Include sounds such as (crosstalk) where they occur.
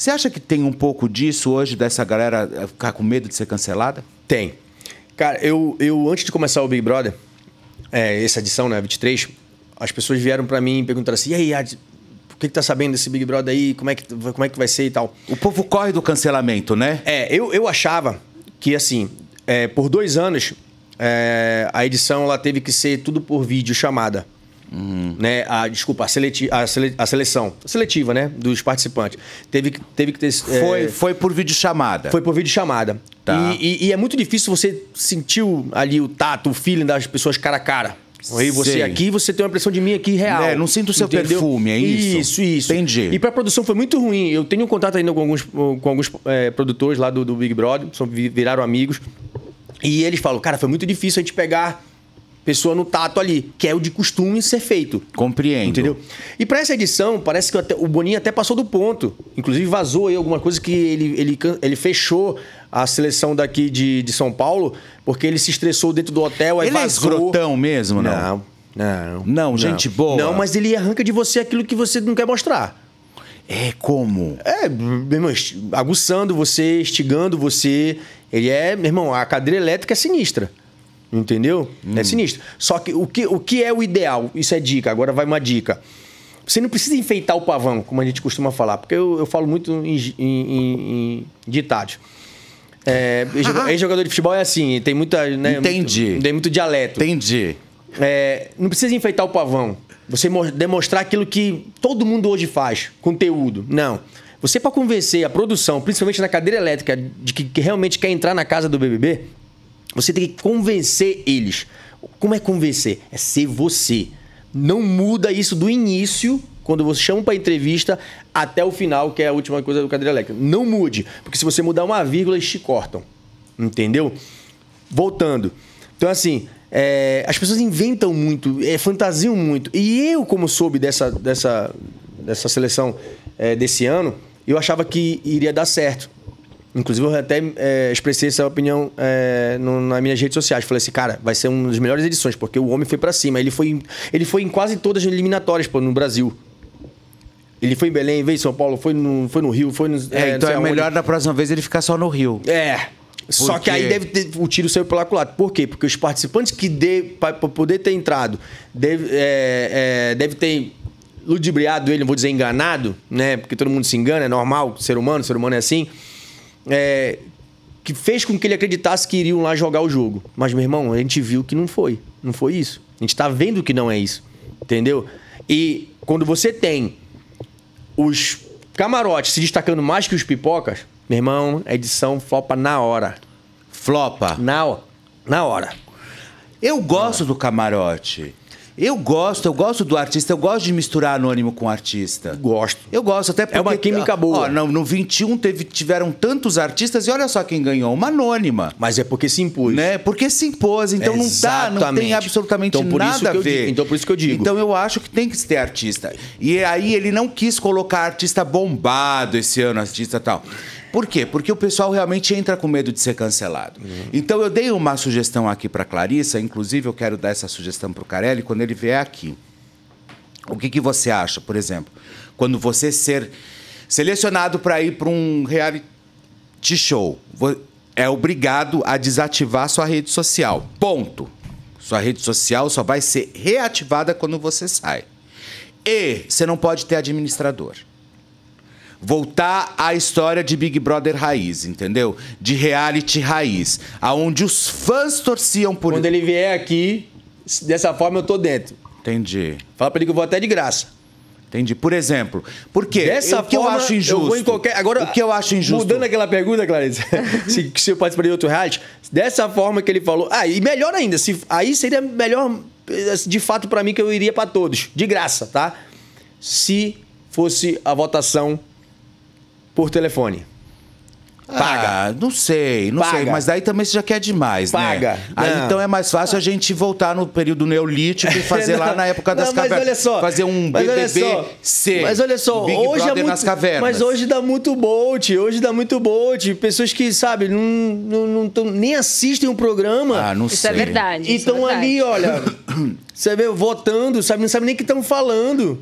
Você acha que tem um pouco disso hoje, dessa galera eh, ficar com medo de ser cancelada? Tem. Cara, eu, eu antes de começar o Big Brother, é, essa edição, né, 23, as pessoas vieram para mim e perguntaram assim: e aí, Ad, o que, que tá sabendo desse Big Brother aí? Como é, que, como é que vai ser e tal? O povo corre do cancelamento, né? É, eu, eu achava que, assim, é, por dois anos, é, a edição ela teve que ser tudo por vídeo chamada. Uhum. Né? A, desculpa, a, seleti a, sele a, seleção. seletiva, né? Dos participantes. Teve que, teve que ter. É, foi, é... foi por videochamada. Foi por videochamada. Tá. E, e, e é muito difícil você sentir ali o tato, o feeling das pessoas cara a cara. Aí você Sei. aqui, você tem uma impressão de mim aqui real. É, não sinto o seu entendeu? perfume, é isso? Isso, isso. Entendi. E pra produção foi muito ruim. Eu tenho um contato ainda com alguns, com alguns é, produtores lá do, do Big Brother, viraram amigos. E eles falam, cara, foi muito difícil a gente pegar Pessoa no tato ali, que é o de costume ser feito. Compreendo. Entendeu? E para essa edição, parece que até, o Boninho até passou do ponto. Inclusive vazou aí alguma coisa que ele, ele, ele fechou a seleção daqui de, de São Paulo, porque ele se estressou dentro do hotel, aí ele é vazou. é escrotão mesmo, não? Não, não. Não, gente boa. Não, mas ele arranca de você aquilo que você não quer mostrar. É como? É, meu irmão, aguçando você, estigando você. Ele é, meu irmão, a cadeira elétrica é sinistra. Entendeu? É hum. É sinistro. Só que o, que o que é o ideal? Isso é dica, agora vai uma dica. Você não precisa enfeitar o pavão, como a gente costuma falar, porque eu, eu falo muito em, em, em, É, jogador de futebol é assim, tem muita. Né, Entendi. Muito, tem muito dialeto. Entendi. É, não precisa enfeitar o pavão. Você demonstrar aquilo que todo mundo hoje faz, conteúdo. Não. Você, para convencer a produção, principalmente na cadeira elétrica, de que, que realmente quer entrar na casa do BBB, você tem que convencer eles. Como é convencer? É ser você. Não muda isso do início, quando você chama para entrevista, até o final, que é a última coisa do cadeira elétrica. Não mude, porque se você mudar uma vírgula, eles te cortam. Entendeu? Voltando. Então, assim, é, as pessoas inventam muito, é, fantasiam muito. E eu, como soube dessa, dessa, dessa seleção é, desse ano, eu achava que iria dar certo. Inclusive, eu até é, expressei essa opinião é, no, nas minhas redes sociais. Falei assim, cara, vai ser uma das melhores edições, porque o homem foi para cima. Ele foi, ele foi em quase todas as eliminatórias pô, no Brasil. Ele foi em Belém, veio em São Paulo, foi no, foi no Rio, foi no. É, eh, então é então é melhor da próxima vez ele ficar só no Rio. É. Porque... Só que aí deve ter, o tiro saiu pelo lado. Por quê? Porque os participantes que de, para poder ter entrado deve, é, é, deve ter ludibriado ele, não vou dizer enganado, né? Porque todo mundo se engana, é normal, ser humano, ser humano é assim é, que fez com que ele acreditasse que iriam lá jogar o jogo. Mas, meu irmão, a gente viu que não foi. Não foi isso. A gente tá vendo que não é isso. Entendeu? E quando você tem os camarotes se destacando mais que os pipocas, meu irmão, a edição flopa na hora. Flopa? Na, na hora. Eu gosto do camarote. Eu gosto, eu gosto do artista, eu gosto de misturar anônimo com artista. Gosto. Eu gosto, até porque. É uma química boa. Ó, no, no 21 teve, tiveram tantos artistas e olha só quem ganhou, uma anônima. Mas é porque se impôs. Né? Porque se impôs, então Exatamente. não dá, não tem absolutamente então, nada a ver. Digo, então por isso que eu digo. Então eu acho que tem que ter artista. E aí ele não quis colocar artista bombado esse ano, artista tal. Por quê? Porque o pessoal realmente entra com medo de ser cancelado. Uhum. Então eu dei uma sugestão aqui para Clarissa, inclusive eu quero dar essa sugestão para o Carelli quando ele vier aqui. O que, que você acha, por exemplo, quando você ser selecionado para ir para um reality show, é obrigado a desativar sua rede social. Ponto. Sua rede social só vai ser reativada quando você sai. E você não pode ter administrador voltar à história de Big Brother raiz, entendeu? De reality raiz, aonde os fãs torciam por Quando ele vier aqui, dessa forma eu tô dentro. Entendi. Fala para ele que eu vou até de graça. Entendi. Por exemplo, por quê? Dessa o que forma, eu acho injusto. Eu qualquer... Agora, o que eu acho injusto. Mudando aquela pergunta, Clarice, (laughs) (laughs) se, se eu participar de outro reality, dessa forma que ele falou. Ah, e melhor ainda, se, aí seria melhor, de fato, para mim, que eu iria para todos, de graça, tá? Se fosse a votação por telefone. Paga. Ah, não sei, não Paga. sei. Mas daí também você já quer demais, Paga. né? Paga. Aí então é mais fácil a gente voltar no período neolítico e fazer lá (laughs) na época das não, mas cavernas. Olha só, fazer um BBB C. Mas olha só, Big hoje é muito, nas cavernas. Mas hoje dá muito bolt, hoje dá muito bolt. Pessoas que, sabe, não, não, não tão, nem assistem o um programa. Ah, não isso é sei. isso é verdade. E estão ali, olha. (coughs) você vê, votando, sabe? Não sabe nem o que estão falando.